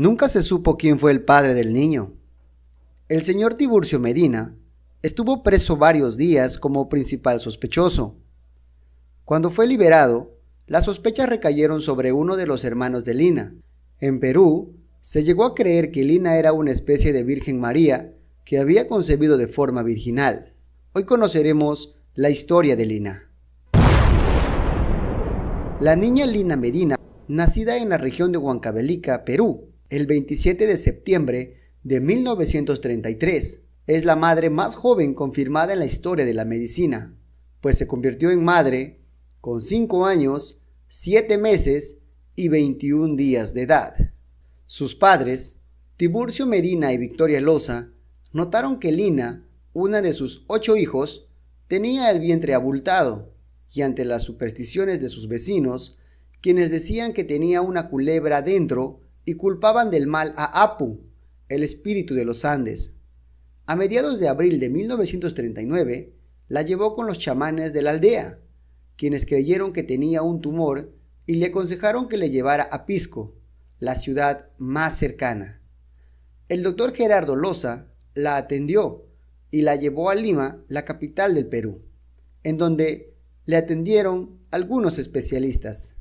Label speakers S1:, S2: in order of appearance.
S1: Nunca se supo quién fue el padre del niño. El señor Tiburcio Medina estuvo preso varios días como principal sospechoso. Cuando fue liberado, las sospechas recayeron sobre uno de los hermanos de Lina. En Perú, se llegó a creer que Lina era una especie de Virgen María que había concebido de forma virginal. Hoy conoceremos la historia de Lina. La niña Lina Medina, nacida en la región de Huancavelica, Perú, el 27 de septiembre de 1933. Es la madre más joven confirmada en la historia de la medicina, pues se convirtió en madre con 5 años, 7 meses y 21 días de edad. Sus padres, Tiburcio Medina y Victoria Loza, notaron que Lina, una de sus ocho hijos, tenía el vientre abultado, y ante las supersticiones de sus vecinos, quienes decían que tenía una culebra dentro, y culpaban del mal a Apu, el espíritu de los Andes. A mediados de abril de 1939, la llevó con los chamanes de la aldea, quienes creyeron que tenía un tumor y le aconsejaron que le llevara a Pisco, la ciudad más cercana. El doctor Gerardo Loza la atendió y la llevó a Lima, la capital del Perú, en donde le atendieron algunos especialistas.